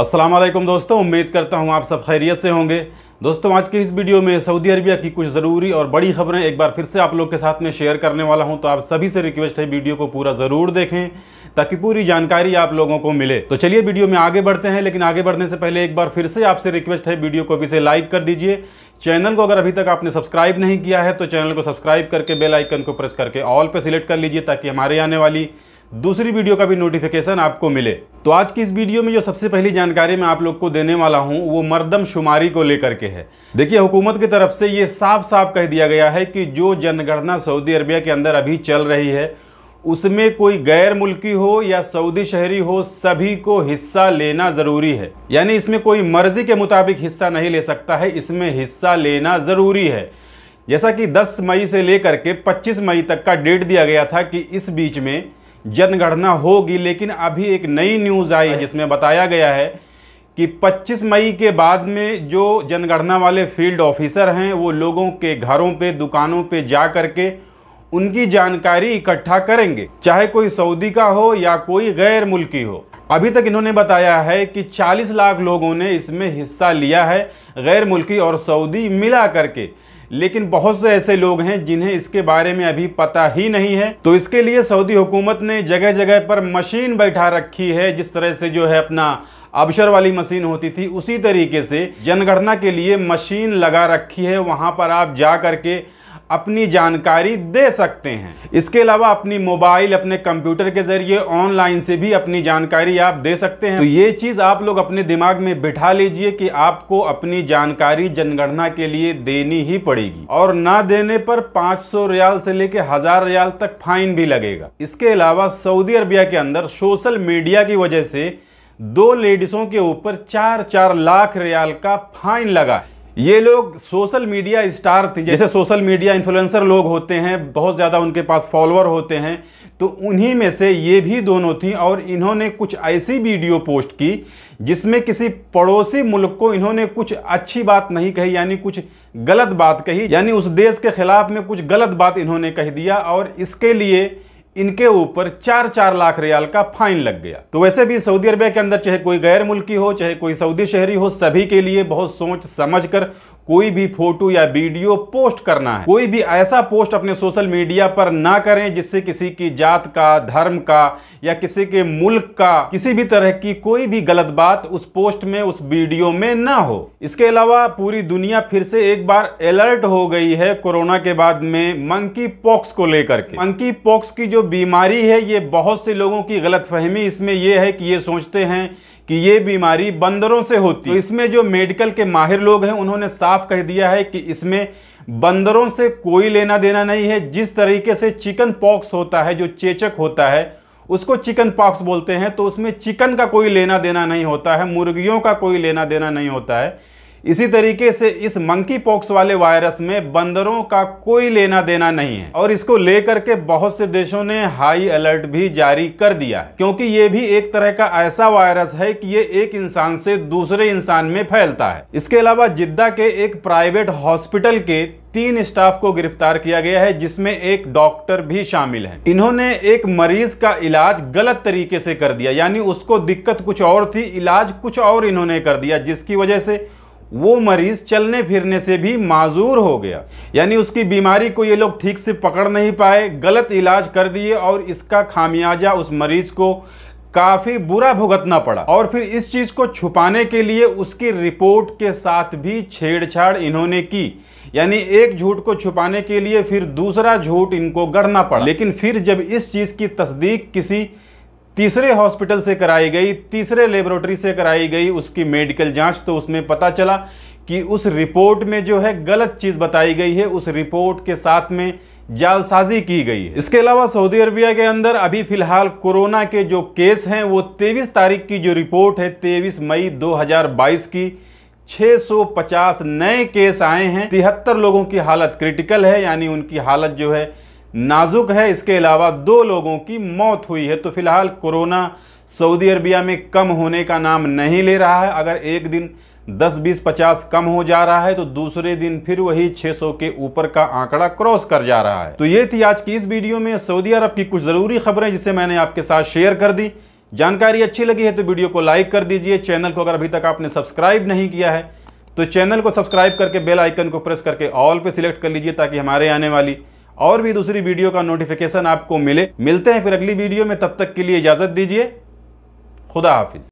असलम दोस्तों उम्मीद करता हूँ आप सब खैरियत से होंगे दोस्तों आज के इस वीडियो में सऊदी अरबिया की कुछ ज़रूरी और बड़ी ख़बरें एक बार फिर से आप लोग के साथ में शेयर करने वाला हूं तो आप सभी से रिक्वेस्ट है वीडियो को पूरा ज़रूर देखें ताकि पूरी जानकारी आप लोगों को मिले तो चलिए वीडियो में आगे बढ़ते हैं लेकिन आगे बढ़ने से पहले एक बार फिर से आपसे रिक्वेस्ट है वीडियो को अभी से लाइक कर दीजिए चैनल को अगर अभी तक आपने सब्सक्राइब नहीं किया है तो चैनल को सब्सक्राइब करके बेल आइकन को प्रेस करके ऑल पर सिलेक्ट कर लीजिए ताकि हमारे आने वाली दूसरी वीडियो का भी नोटिफिकेशन आपको मिले तो आज की इस वीडियो में जो सबसे पहली जानकारी मैं आप लोग को देने वाला हूं वो शुमारी को लेकर के है देखिए हुकूमत की तरफ से ये साफ साफ कह दिया गया है कि जो जनगणना सऊदी अरबिया के अंदर अभी चल रही है उसमें कोई गैर मुल्की हो या सऊदी शहरी हो सभी को हिस्सा लेना ज़रूरी है यानी इसमें कोई मर्जी के मुताबिक हिस्सा नहीं ले सकता है इसमें हिस्सा लेना ज़रूरी है जैसा कि 10 मई से लेकर के 25 मई तक का डेट दिया गया था कि इस बीच में जनगणना होगी लेकिन अभी एक नई न्यूज़ आई है हाँ। जिसमें बताया गया है कि 25 मई के बाद में जो जनगणना वाले फील्ड ऑफिसर हैं वो लोगों के घरों पे दुकानों पे जा कर के उनकी जानकारी इकट्ठा करेंगे चाहे कोई सऊदी का हो या कोई गैर मुल्की हो अभी तक इन्होंने बताया है कि 40 लाख लोगों ने इसमें हिस्सा लिया है गैर मुल्की और सऊदी मिला करके लेकिन बहुत से ऐसे लोग हैं जिन्हें इसके बारे में अभी पता ही नहीं है तो इसके लिए सऊदी हुकूमत ने जगह जगह पर मशीन बैठा रखी है जिस तरह से जो है अपना अबशर वाली मशीन होती थी उसी तरीके से जनगणना के लिए मशीन लगा रखी है वहाँ पर आप जा करके अपनी जानकारी दे सकते हैं इसके अलावा अपनी मोबाइल अपने कंप्यूटर के जरिए ऑनलाइन से भी अपनी जानकारी आप दे सकते हैं तो ये चीज़ आप लोग अपने दिमाग में बिठा लीजिए कि आपको अपनी जानकारी जनगणना के लिए देनी ही पड़ेगी और ना देने पर 500 रियाल से लेकर हजार रियाल तक फाइन भी लगेगा इसके अलावा सऊदी अरबिया के अंदर सोशल मीडिया की वजह से दो लेडीज़ों के ऊपर चार चार लाख रियाल का फाइन लगा है ये लोग सोशल मीडिया स्टार थे जैसे सोशल मीडिया इन्फ्लुएंसर लोग होते हैं बहुत ज़्यादा उनके पास फॉलोअर होते हैं तो उन्हीं में से ये भी दोनों थी और इन्होंने कुछ ऐसी वीडियो पोस्ट की जिसमें किसी पड़ोसी मुल्क को इन्होंने कुछ अच्छी बात नहीं कही यानी कुछ गलत बात कही यानी उस देश के ख़िलाफ़ में कुछ गलत बात इन्होंने कह दिया और इसके लिए इनके ऊपर चार चार लाख रियाल का फाइन लग गया तो वैसे भी सऊदी अरबिया के अंदर चाहे कोई गैर मुल्की हो चाहे कोई सऊदी शहरी हो सभी के लिए बहुत सोच समझ कर कोई भी फोटो या वीडियो पोस्ट करना है कोई भी ऐसा पोस्ट अपने सोशल मीडिया पर ना करें जिससे किसी की जात का धर्म का या किसी के मुल्क का किसी भी तरह की कोई भी गलत बात उस पोस्ट में उस वीडियो में ना हो इसके अलावा पूरी दुनिया फिर से एक बार अलर्ट हो गई है कोरोना के बाद में मंकी पॉक्स को लेकर के मंकी पॉक्स की जो बीमारी है ये बहुत से लोगों की फहमी इसमें यह है कि ये सोचते हैं कि ये बीमारी बंदरों से होती है तो इसमें जो मेडिकल के माहिर लोग हैं उन्होंने साफ साफ कह दिया है कि इसमें बंदरों से कोई लेना देना नहीं है जिस तरीके से चिकन पॉक्स होता है जो चेचक होता है उसको चिकन पॉक्स बोलते हैं तो उसमें चिकन का कोई लेना देना नहीं होता है मुर्गियों का कोई लेना देना नहीं होता है इसी तरीके से इस मंकी पॉक्स वाले वायरस में बंदरों का कोई लेना देना नहीं है और इसको लेकर के बहुत से देशों ने हाई अलर्ट भी जारी कर दिया है क्योंकि ये भी एक तरह का ऐसा वायरस है कि ये एक इंसान से दूसरे इंसान में फैलता है इसके अलावा जिद्दा के एक प्राइवेट हॉस्पिटल के तीन स्टाफ को गिरफ्तार किया गया है जिसमें एक डॉक्टर भी शामिल है इन्होंने एक मरीज का इलाज गलत तरीके से कर दिया यानी उसको दिक्कत कुछ और थी इलाज कुछ और इन्होंने कर दिया जिसकी वजह से वो मरीज़ चलने फिरने से भी माजूर हो गया यानी उसकी बीमारी को ये लोग ठीक से पकड़ नहीं पाए गलत इलाज कर दिए और इसका खामियाजा उस मरीज़ को काफ़ी बुरा भुगतना पड़ा और फिर इस चीज़ को छुपाने के लिए उसकी रिपोर्ट के साथ भी छेड़छाड़ इन्होंने की यानी एक झूठ को छुपाने के लिए फिर दूसरा झूठ इनको गढ़ना पड़ा लेकिन फिर जब इस चीज़ की तस्दीक किसी तीसरे हॉस्पिटल से कराई गई तीसरे लेबोरेटरी से कराई गई उसकी मेडिकल जांच तो उसमें पता चला कि उस रिपोर्ट में जो है गलत चीज़ बताई गई है उस रिपोर्ट के साथ में जालसाजी की गई है इसके अलावा सऊदी अरबिया के अंदर अभी फिलहाल कोरोना के जो केस हैं वो 23 तारीख की जो रिपोर्ट है 23 मई 2022 की 650 नए केस आए हैं तिहत्तर लोगों की हालत क्रिटिकल है यानी उनकी हालत जो है नाजुक है इसके अलावा दो लोगों की मौत हुई है तो फिलहाल कोरोना सऊदी अरबिया में कम होने का नाम नहीं ले रहा है अगर एक दिन 10, 20, 50 कम हो जा रहा है तो दूसरे दिन फिर वही 600 के ऊपर का आंकड़ा क्रॉस कर जा रहा है तो ये थी आज की इस वीडियो में सऊदी अरब की कुछ ज़रूरी खबरें जिसे मैंने आपके साथ शेयर कर दी जानकारी अच्छी लगी है तो वीडियो को लाइक कर दीजिए चैनल को अगर अभी तक आपने सब्सक्राइब नहीं किया है तो चैनल को सब्सक्राइब करके बेल आइकन को प्रेस करके ऑल पर सिलेक्ट कर लीजिए ताकि हमारे आने वाली और भी दूसरी वीडियो का नोटिफिकेशन आपको मिले मिलते हैं फिर अगली वीडियो में तब तक के लिए इजाज़त दीजिए खुदा हाफिज़